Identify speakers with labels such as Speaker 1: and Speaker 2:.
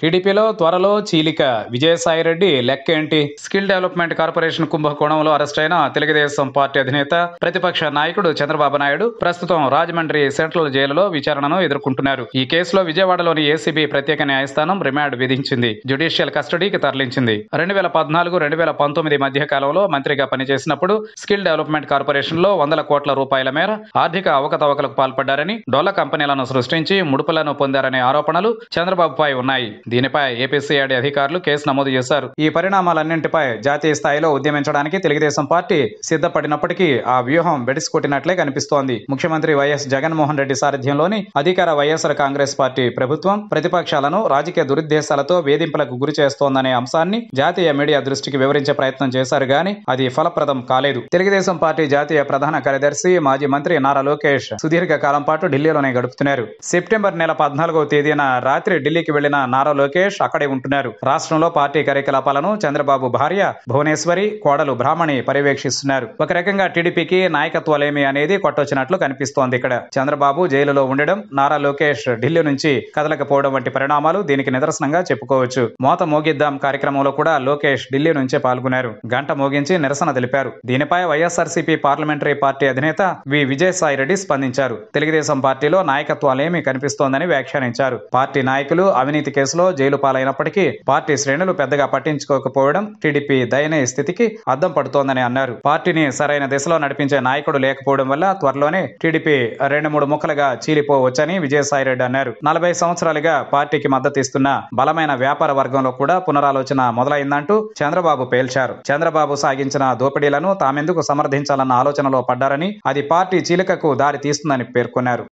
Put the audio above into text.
Speaker 1: టీడీపీలో త్వరలో చీలిక విజయసాయిరెడ్డి లెక్కేంటి స్కిల్ డెవలప్మెంట్ కార్పొరేషన్ కుంభకోణంలో అరెస్ట్ అయిన తెలుగుదేశం పార్టీ అధినేత ప్రతిపక్ష నాయకుడు చంద్రబాబు నాయుడు ప్రస్తుతం రాజమండ్రి సెంట్రల్ జైలులో విచారణను ఎదుర్కొంటున్నారు ఈ కేసులో విజయవాడలోని ఏసీబీ ప్రత్యేక న్యాయస్థానం రిమాండ్ విధించింది జ్యుడిషియల్ కస్టడీకి తరలించింది రెండు వేల పద్నాలుగు రెండు వేల పంతొమ్మిది మధ్య కాలంలో మంత్రిగా పనిచేసినప్పుడు స్కిల్ డెవలప్మెంట్ కార్పొరేషన్ లో వందల కోట్ల రూపాయల మేర ఆర్థిక అవకతవకలకు పాల్పడ్డారని డొల్ల కంపెనీలను సృష్టించి ముడుపులను పొందారనే ఆరోపణలు చంద్రబాబుపై ఉన్నాయి దీనిపై ఏపీసీఐడి అధికారులు కేసు నమోదు చేశారు ఈ పరిణామాలన్నింటిపై జాతీయ స్థాయిలో ఉద్యమించడానికి తెలుగుదేశం పార్టీ సిద్ధపడినప్పటికీ ఆ వ్యూహం వెడిసికొట్టినట్లే కనిపిస్తోంది ముఖ్యమంత్రి వైఎస్ జగన్మోహన్ రెడ్డి సారథ్యంలోని అధికార వైఎస్ఆర్ కాంగ్రెస్ పార్టీ ప్రభుత్వం ప్రతిపక్షాలను రాజకీయ దురుద్దేశాలతో వేధింపులకు గురి చేస్తోందనే అంశాన్ని జాతీయ మీడియా దృష్టికి వివరించే ప్రయత్నం చేశారు గాని అది ఫలప్రదం కాలేదు తెలుగుదేశం పార్టీ జాతీయ ప్రధాన కార్యదర్శి మాజీ మంత్రి నారా లోకేష్ సుదీర్ఘ కాలం పాటు ఢిల్లీలోనే గడుపుతున్నారు సెప్టెంబర్ నెల పద్నాలుగో తేదీన రాత్రి ఢిల్లీకి వెళ్లిన నారా లోకేష్ అక్కడే ఉంటున్నారు రాష్ట్రంలో పార్టీ కార్యకలాపాలను చంద్రబాబు భార్య భువనేశ్వరి కోడలు బ్రాహ్మణి పర్యవేక్షిస్తున్నారు ఒక రకంగా టీడీపీకి నాయకత్వాలేమి అనేది కొట్టొచ్చినట్లు కనిపిస్తోంది ఇక్కడ చంద్రబాబు జైలులో ఉండడం నారా లోకేష్ ఢిల్లీ నుంచి కదలకపోవడం వంటి పరిణామాలు దీనికి నిదర్శనంగా చెప్పుకోవచ్చు మోత మోగిద్దాం కార్యక్రమంలో కూడా లోకేష్ ఢిల్లీ నుంచే పాల్గొన్నారు గంట మోగించి నిరసన తెలిపారు దీనిపై వైఎస్ఆర్సీపీ పార్లమెంటరీ పార్టీ అధినేత వి విజయసాయిరెడ్డి స్పందించారు తెలుగుదేశం పార్టీలో నాయకత్వాలేమి కనిపిస్తోందని వ్యాఖ్యానించారు పార్టీ నాయకులు అవినీతి కేసులో జైలు పాలైనప్పటికీ పార్టీ శ్రేణులు పెద్దగా పట్టించుకోకపోవడం టీడీపీ దయనీయ స్థితికి అద్దం పడుతోందని అన్నారు పార్టీని సరైన దిశలో నడిపించే నాయకుడు లేకపోవడం వల్ల త్వరలోనే టీడీపీ రెండు మూడు ముక్కలుగా చీలిపోవచ్చని విజయసాయిరెడ్డి అన్నారు నలభై సంవత్సరాలుగా పార్టీకి మద్దతు ఇస్తున్న బలమైన వ్యాపార వర్గంలో కూడా పునరాలోచన మొదలైందంటూ చంద్రబాబు పేల్చారు చంద్రబాబు సాగించిన దోపిడీలను తామెందుకు సమర్థించాలన్న ఆలోచనలో పడ్డారని అది పార్టీ చీలికకు దారి తీస్తుందని పేర్కొన్నారు